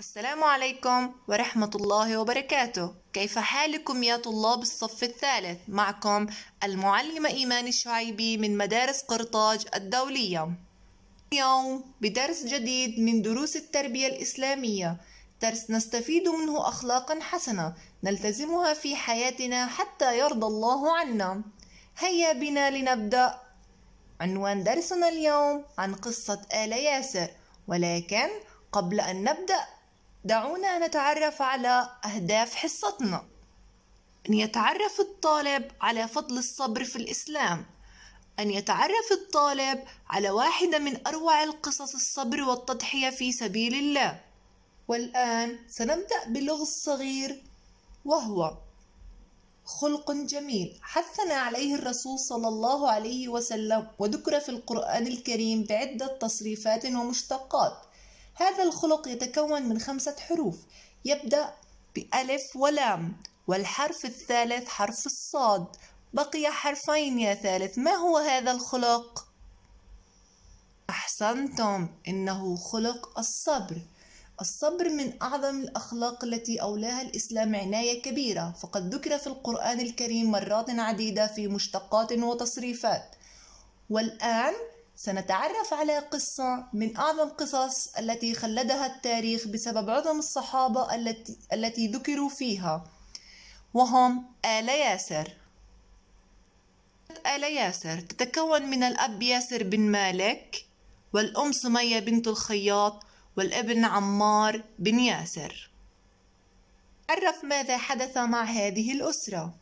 السلام عليكم ورحمة الله وبركاته كيف حالكم يا طلاب الصف الثالث معكم المعلمة إيمان الشعيبي من مدارس قرطاج الدولية اليوم بدرس جديد من دروس التربية الإسلامية درس نستفيد منه أخلاقا حسنة نلتزمها في حياتنا حتى يرضى الله عنا هيا بنا لنبدأ عنوان درسنا اليوم عن قصة آل ياسر ولكن قبل أن نبدأ دعونا نتعرف على أهداف حصتنا أن يتعرف الطالب على فضل الصبر في الإسلام أن يتعرف الطالب على واحدة من أروع القصص الصبر والتضحية في سبيل الله والآن سنبدأ بلغز صغير وهو خلق جميل حثنا عليه الرسول صلى الله عليه وسلم وذكر في القرآن الكريم بعدة تصريفات ومشتقات هذا الخلق يتكون من خمسة حروف يبدأ بألف ولام والحرف الثالث حرف الصاد بقي حرفين يا ثالث ما هو هذا الخلق؟ أحسنتم إنه خلق الصبر الصبر من أعظم الأخلاق التي أولاها الإسلام عناية كبيرة فقد ذكر في القرآن الكريم مرات عديدة في مشتقات وتصريفات والآن سنتعرف على قصة من أعظم قصص التي خلدها التاريخ بسبب عظم الصحابة التي, التي ذكروا فيها وهم آل ياسر آل ياسر تتكون من الأب ياسر بن مالك والأم سمية بنت الخياط والابن عمار بن ياسر عرف ماذا حدث مع هذه الأسرة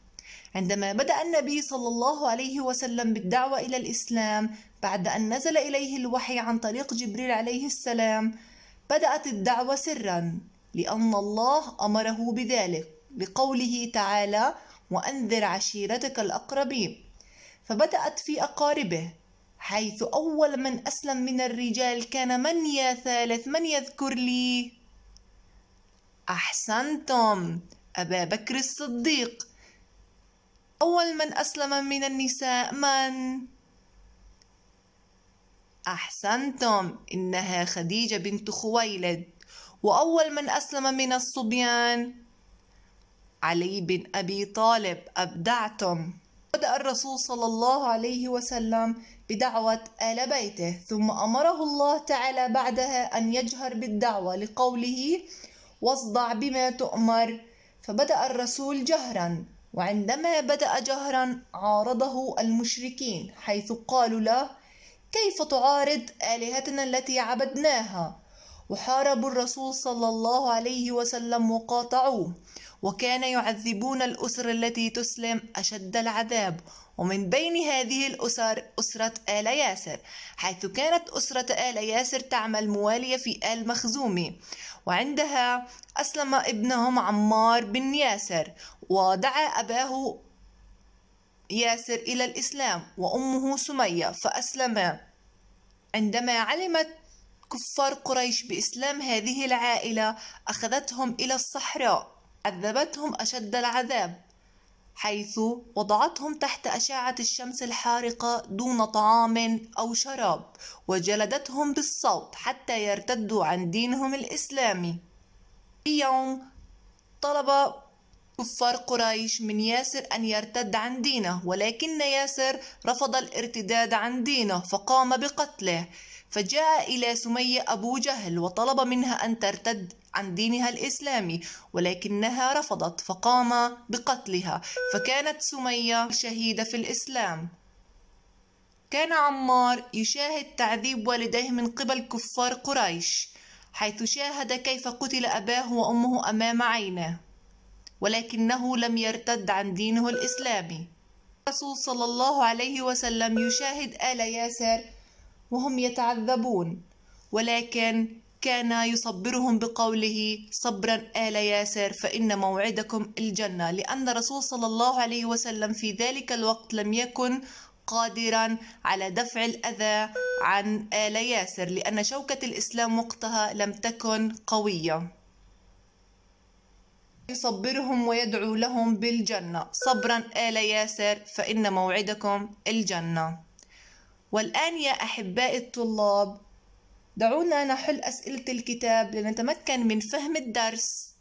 عندما بدأ النبي صلى الله عليه وسلم بالدعوة إلى الإسلام بعد أن نزل إليه الوحي عن طريق جبريل عليه السلام بدأت الدعوة سرا لأن الله أمره بذلك لقوله تعالى وأنذر عشيرتك الأقربين فبدأت في أقاربه حيث أول من أسلم من الرجال كان من يا ثالث من يذكر لي أحسنتم أبا بكر الصديق أول من أسلم من النساء من؟ أحسنتم إنها خديجة بنت خويلد وأول من أسلم من الصبيان علي بن أبي طالب أبدعتم بدأ الرسول صلى الله عليه وسلم بدعوة آل بيته ثم أمره الله تعالى بعدها أن يجهر بالدعوة لقوله واصدع بما تؤمر فبدأ الرسول جهرا وعندما بدأ جهرا عارضه المشركين حيث قالوا له كيف تعارض آلهتنا التي عبدناها وحاربوا الرسول صلى الله عليه وسلم وقاطعوه وكان يعذبون الأسر التي تسلم أشد العذاب ومن بين هذه الأسر أسرة آل ياسر حيث كانت أسرة آل ياسر تعمل موالية في آل مخزومي وعندها أسلم ابنهم عمار بن ياسر ودعا أباه ياسر إلى الإسلام وأمه سمية فأسلما عندما علمت كفار قريش بإسلام هذه العائلة أخذتهم إلى الصحراء عذبتهم أشد العذاب حيث وضعتهم تحت أشعة الشمس الحارقة دون طعام أو شراب وجلدتهم بالصوت حتى يرتدوا عن دينهم الإسلامي في يوم طلب كفار قريش من ياسر أن يرتد عن دينه ولكن ياسر رفض الارتداد عن دينه فقام بقتله فجاء إلى سمية أبو جهل وطلب منها أن ترتد عن دينها الإسلامي ولكنها رفضت فقام بقتلها فكانت سمية شهيدة في الإسلام كان عمار يشاهد تعذيب والديه من قبل كفار قريش حيث شاهد كيف قتل أباه وأمه أمام عينه ولكنه لم يرتد عن دينه الإسلامي الرسول صلى الله عليه وسلم يشاهد آل ياسر وهم يتعذبون ولكن كان يصبرهم بقوله صبرا آل ياسر فإن موعدكم الجنة لأن الرسول صلى الله عليه وسلم في ذلك الوقت لم يكن قادرا على دفع الأذى عن آل ياسر لأن شوكة الإسلام وقتها لم تكن قوية يصبرهم ويدعو لهم بالجنة صبرا آل ياسر فإن موعدكم الجنة والآن يا أحبائي الطلاب دعونا نحل أسئلة الكتاب لنتمكن من فهم الدرس